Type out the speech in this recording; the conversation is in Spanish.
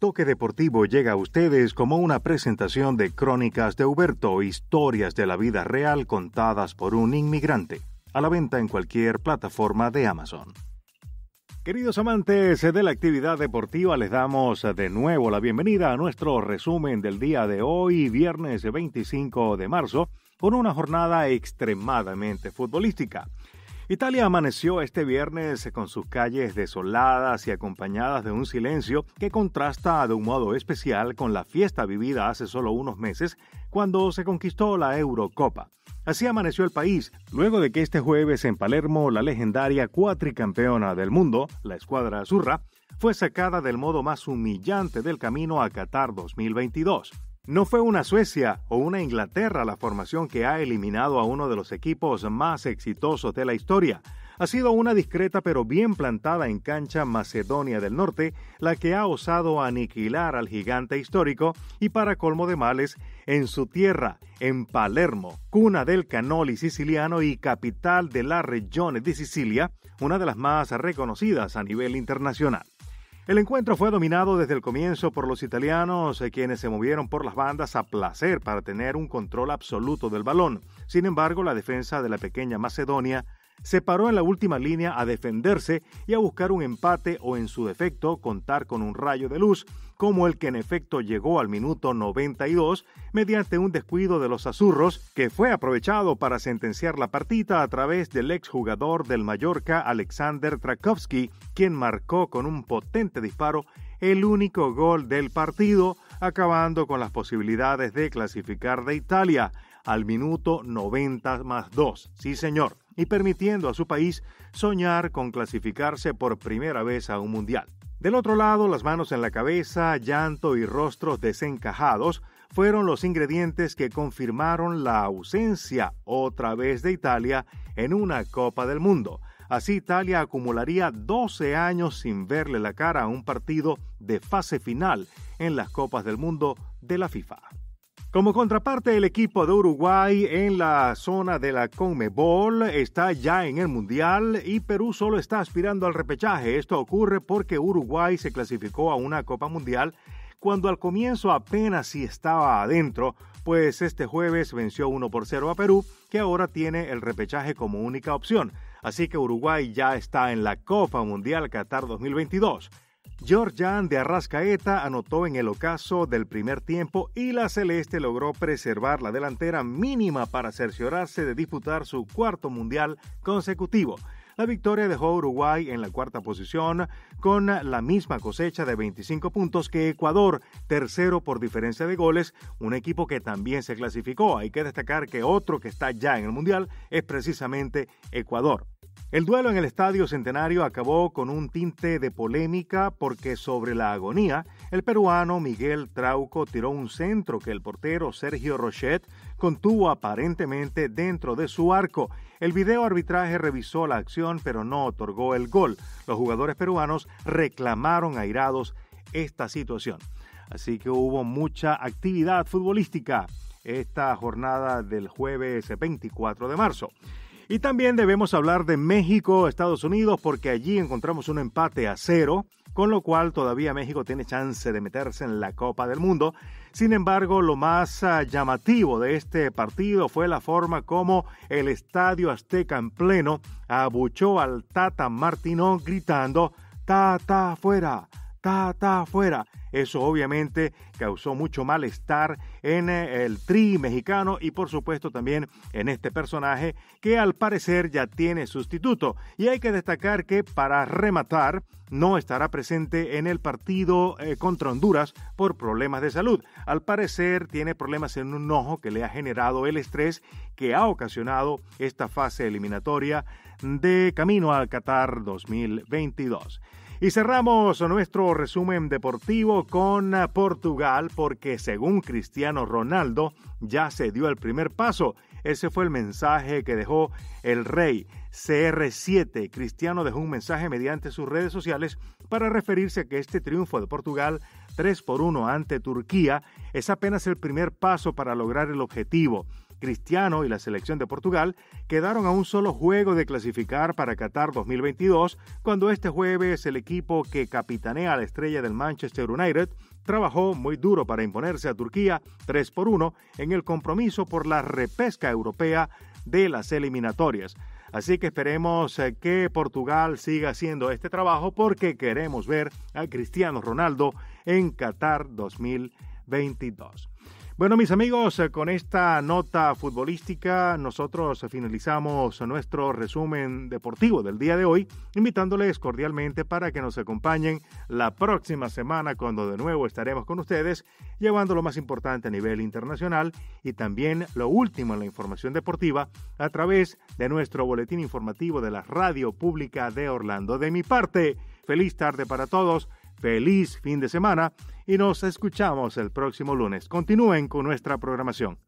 Toque Deportivo llega a ustedes como una presentación de Crónicas de Huberto, historias de la vida real contadas por un inmigrante, a la venta en cualquier plataforma de Amazon. Queridos amantes de la actividad deportiva, les damos de nuevo la bienvenida a nuestro resumen del día de hoy, viernes 25 de marzo, con una jornada extremadamente futbolística. Italia amaneció este viernes con sus calles desoladas y acompañadas de un silencio que contrasta de un modo especial con la fiesta vivida hace solo unos meses cuando se conquistó la Eurocopa. Así amaneció el país, luego de que este jueves en Palermo la legendaria cuatricampeona del mundo, la escuadra azurra, fue sacada del modo más humillante del camino a Qatar 2022. No fue una Suecia o una Inglaterra la formación que ha eliminado a uno de los equipos más exitosos de la historia. Ha sido una discreta pero bien plantada en cancha Macedonia del Norte la que ha osado aniquilar al gigante histórico y para colmo de males en su tierra, en Palermo, cuna del canoli siciliano y capital de la región de Sicilia, una de las más reconocidas a nivel internacional. El encuentro fue dominado desde el comienzo por los italianos, eh, quienes se movieron por las bandas a placer para tener un control absoluto del balón. Sin embargo, la defensa de la pequeña Macedonia se paró en la última línea a defenderse y a buscar un empate o en su defecto contar con un rayo de luz, como el que en efecto llegó al minuto 92 mediante un descuido de los azurros que fue aprovechado para sentenciar la partida a través del exjugador del Mallorca Alexander Trakovski, quien marcó con un potente disparo el único gol del partido, acabando con las posibilidades de clasificar de Italia al minuto 90 más 2. Sí, señor y permitiendo a su país soñar con clasificarse por primera vez a un mundial. Del otro lado, las manos en la cabeza, llanto y rostros desencajados fueron los ingredientes que confirmaron la ausencia otra vez de Italia en una Copa del Mundo. Así Italia acumularía 12 años sin verle la cara a un partido de fase final en las Copas del Mundo de la FIFA. Como contraparte, el equipo de Uruguay en la zona de la Conmebol está ya en el Mundial y Perú solo está aspirando al repechaje. Esto ocurre porque Uruguay se clasificó a una Copa Mundial cuando al comienzo apenas si sí estaba adentro, pues este jueves venció 1 por 0 a Perú, que ahora tiene el repechaje como única opción. Así que Uruguay ya está en la Copa Mundial Qatar 2022. Georgian de Arrascaeta anotó en el ocaso del primer tiempo y la Celeste logró preservar la delantera mínima para cerciorarse de disputar su cuarto mundial consecutivo. La victoria dejó a Uruguay en la cuarta posición con la misma cosecha de 25 puntos que Ecuador, tercero por diferencia de goles, un equipo que también se clasificó. Hay que destacar que otro que está ya en el Mundial es precisamente Ecuador. El duelo en el Estadio Centenario acabó con un tinte de polémica porque sobre la agonía, el peruano Miguel Trauco tiró un centro que el portero Sergio Rochet contuvo aparentemente dentro de su arco. El video arbitraje revisó la acción pero no otorgó el gol. Los jugadores peruanos reclamaron airados esta situación. Así que hubo mucha actividad futbolística esta jornada del jueves 24 de marzo. Y también debemos hablar de México, Estados Unidos, porque allí encontramos un empate a cero, con lo cual todavía México tiene chance de meterse en la Copa del Mundo. Sin embargo, lo más ah, llamativo de este partido fue la forma como el Estadio Azteca en pleno abuchó al Tata Martino gritando, Tata fuera, ta, ta, fuera. Eso obviamente causó mucho malestar en eh, el tri mexicano y por supuesto también en este personaje que al parecer ya tiene sustituto. Y hay que destacar que para rematar no estará presente en el partido eh, contra Honduras por problemas de salud. Al parecer tiene problemas en un ojo que le ha generado el estrés que ha ocasionado esta fase eliminatoria de camino al Qatar 2022. Y cerramos nuestro resumen deportivo con eh, Portugal porque según Cristiano Ronaldo ya se dio el primer paso. Ese fue el mensaje que dejó el rey CR7. Cristiano dejó un mensaje mediante sus redes sociales para referirse a que este triunfo de Portugal 3 por 1 ante Turquía es apenas el primer paso para lograr el objetivo. Cristiano y la selección de Portugal quedaron a un solo juego de clasificar para Qatar 2022 cuando este jueves el equipo que capitanea a la estrella del Manchester United trabajó muy duro para imponerse a Turquía 3 por 1 en el compromiso por la repesca europea de las eliminatorias. Así que esperemos eh, que Portugal siga haciendo este trabajo porque queremos ver a Cristiano Ronaldo en Qatar 2022. Bueno, mis amigos, eh, con esta nota futbolística nosotros finalizamos nuestro resumen deportivo del día de hoy, invitándoles cordialmente para que nos acompañen la próxima semana cuando de nuevo estaremos con ustedes llevando lo más importante a nivel internacional y también lo último en la información deportiva a través de nuestro boletín informativo de la Radio Pública de Orlando. De mi parte, feliz tarde para todos. Feliz fin de semana y nos escuchamos el próximo lunes. Continúen con nuestra programación.